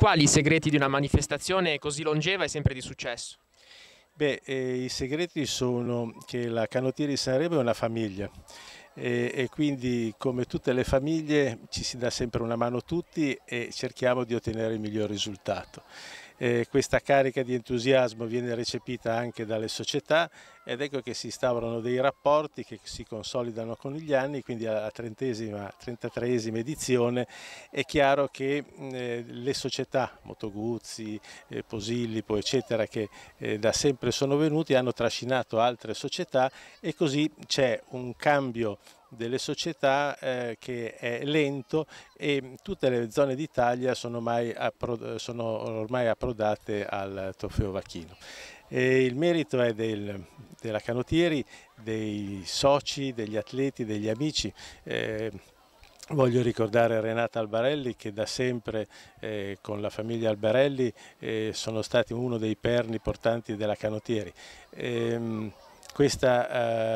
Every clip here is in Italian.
Quali i segreti di una manifestazione così longeva e sempre di successo? Beh, eh, i segreti sono che la canottiera Sanremo è una famiglia e, e, quindi come tutte le famiglie ci si dà sempre una mano tutti e cerchiamo di ottenere il miglior risultato. Eh, questa carica di entusiasmo viene recepita anche dalle società ed ecco che si instaurano dei rapporti che si consolidano con gli anni, quindi alla trentesima, trentatreesima edizione è chiaro che eh, le società Motoguzzi, eh, Posillipo eccetera che eh, da sempre sono venuti hanno trascinato altre società e così c'è un cambio delle società eh, che è lento e tutte le zone d'Italia sono, sono, ormai approdate al Trofeo Vacchino. E il merito è del della Canotieri, dei soci, degli atleti, degli amici. Eh, Voglio ricordare Renata Albarelli che da sempre eh, con la famiglia Albarelli eh, sono stati uno dei perni portanti della Canotieri. Ehm, questa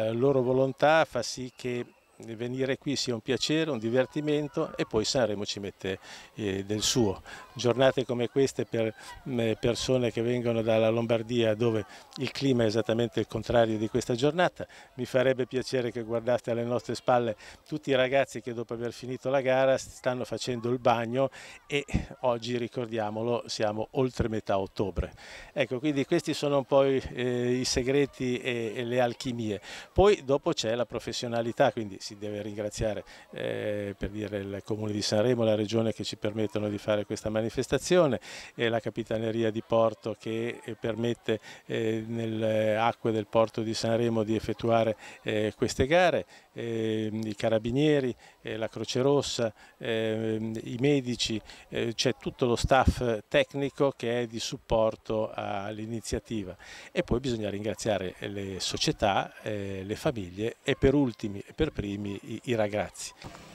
eh, loro volontà fa sì che venire qui sia un piacere, un divertimento e poi Sanremo ci mette eh, del suo. Giornate come queste per mh, mm, eh, persone che vengono dalla Lombardia dove il clima è esattamente il contrario di questa giornata, mi farebbe piacere che guardaste alle nostre spalle tutti i ragazzi che dopo aver finito la gara stanno facendo il bagno e oggi ricordiamolo siamo oltre metà ottobre. Ecco quindi questi sono un po' i, eh, i segreti e, e le alchimie. Poi dopo c'è la professionalità quindi si si deve ringraziare eh, per dire, il Comune di Sanremo, la Regione che ci permettono di fare questa manifestazione, eh, la Capitaneria di Porto che eh, permette eh, nelle acque del porto di Sanremo di effettuare eh, queste gare, ehm, i Carabinieri, eh, la Croce Rossa, ehm, i medici, c'è tutto lo staff tecnico che è di supporto all'iniziativa e poi bisogna ringraziare le società, le famiglie e per ultimi e per primi bravissimi i, i ragazzi.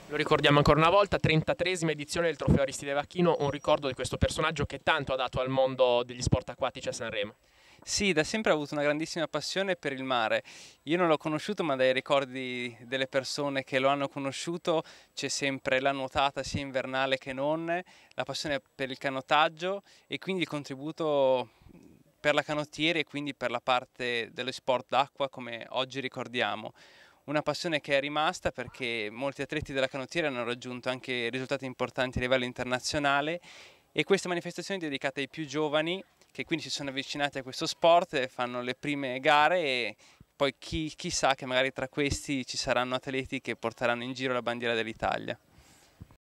Lo ricordiamo ancora una volta, 33esima edizione del trofeo Aristide Vacchino, un ricordo di questo personaggio che tanto ha dato al mondo degli sport acquatici a Sanremo. Sì, da sempre ho avuto una grandissima passione per il mare. Io non l'ho conosciuto, ma dai ricordi delle persone che lo hanno conosciuto c'è sempre la nuotata sia invernale che non, la passione per il canottaggio e quindi il contributo per la canottiera e quindi per la parte dello sport d'acqua come oggi ricordiamo una passione che è rimasta perché molti atleti della canottiera hanno raggiunto anche risultati importanti a livello internazionale e questa manifestazione è dedicata ai più giovani che quindi si sono avvicinati a questo sport, fanno le prime gare e poi chi, chissà che magari tra questi ci saranno atleti che porteranno in giro la bandiera dell'Italia.